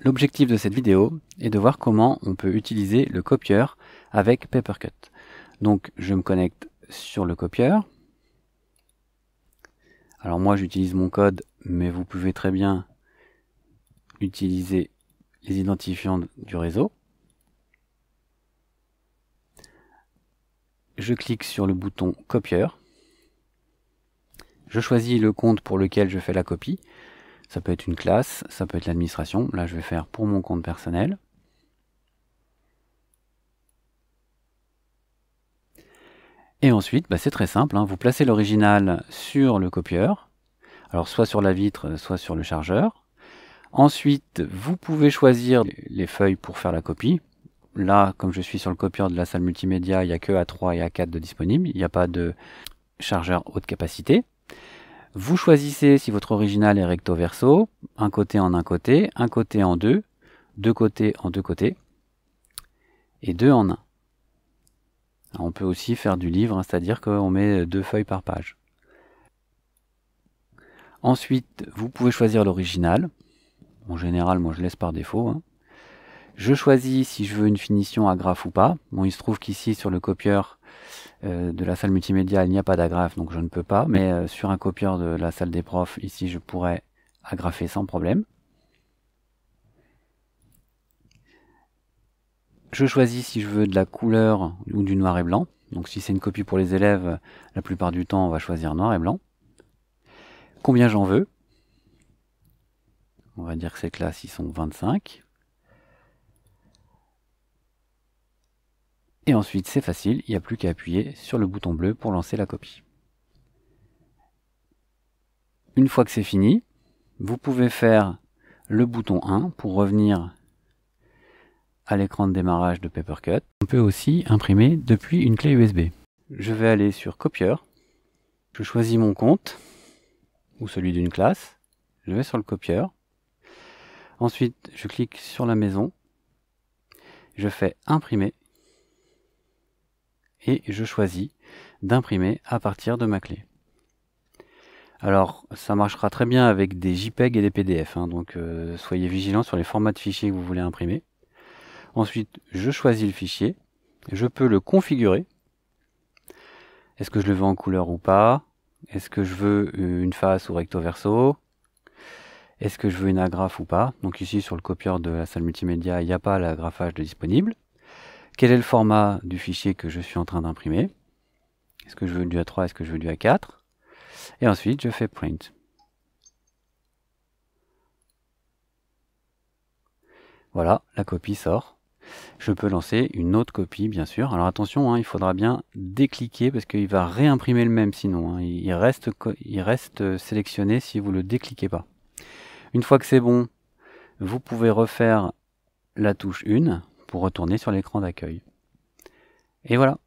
L'objectif de cette vidéo est de voir comment on peut utiliser le copieur avec Papercut. Donc je me connecte sur le copieur. Alors moi j'utilise mon code, mais vous pouvez très bien utiliser les identifiants du réseau. Je clique sur le bouton copieur. Je choisis le compte pour lequel je fais la copie. Ça peut être une classe, ça peut être l'administration. Là, je vais faire pour mon compte personnel. Et ensuite, bah, c'est très simple, hein. vous placez l'original sur le copieur, alors soit sur la vitre, soit sur le chargeur. Ensuite, vous pouvez choisir les feuilles pour faire la copie. Là, comme je suis sur le copieur de la salle multimédia, il n'y a que A3 et A4 de disponibles, il n'y a pas de chargeur haute capacité. Vous choisissez si votre original est recto verso, un côté en un côté, un côté en deux, deux côtés en deux côtés, et deux en un. on peut aussi faire du livre, hein, c'est-à-dire qu'on met deux feuilles par page. Ensuite, vous pouvez choisir l'original. En général, moi je laisse par défaut. Hein. Je choisis si je veux une finition à graphe ou pas. Bon, il se trouve qu'ici, sur le copieur, euh, de la salle multimédia, il n'y a pas d'agrafe, donc je ne peux pas. Mais euh, sur un copieur de la salle des profs, ici, je pourrais agrafer sans problème. Je choisis si je veux de la couleur ou du noir et blanc. Donc si c'est une copie pour les élèves, la plupart du temps, on va choisir noir et blanc. Combien j'en veux On va dire que ces classes, ils sont 25. Et ensuite, c'est facile, il n'y a plus qu'à appuyer sur le bouton bleu pour lancer la copie. Une fois que c'est fini, vous pouvez faire le bouton 1 pour revenir à l'écran de démarrage de Papercut. On peut aussi imprimer depuis une clé USB. Je vais aller sur Copieur. Je choisis mon compte ou celui d'une classe. Je vais sur le copieur. Ensuite, je clique sur la maison. Je fais imprimer et je choisis d'imprimer à partir de ma clé. Alors ça marchera très bien avec des JPEG et des PDF, hein, donc euh, soyez vigilants sur les formats de fichiers que vous voulez imprimer. Ensuite, je choisis le fichier, je peux le configurer. Est-ce que je le veux en couleur ou pas Est-ce que je veux euh, une face ou recto verso Est-ce que je veux une agrafe ou pas Donc ici sur le copieur de la salle multimédia, il n'y a pas l'agrafage de disponible quel est le format du fichier que je suis en train d'imprimer. Est-ce que je veux du A3, est-ce que je veux du A4 Et ensuite, je fais print. Voilà, la copie sort. Je peux lancer une autre copie, bien sûr. Alors attention, hein, il faudra bien décliquer parce qu'il va réimprimer le même sinon. Hein. Il, reste, il reste sélectionné si vous ne le décliquez pas. Une fois que c'est bon, vous pouvez refaire la touche 1 pour retourner sur l'écran d'accueil. Et voilà,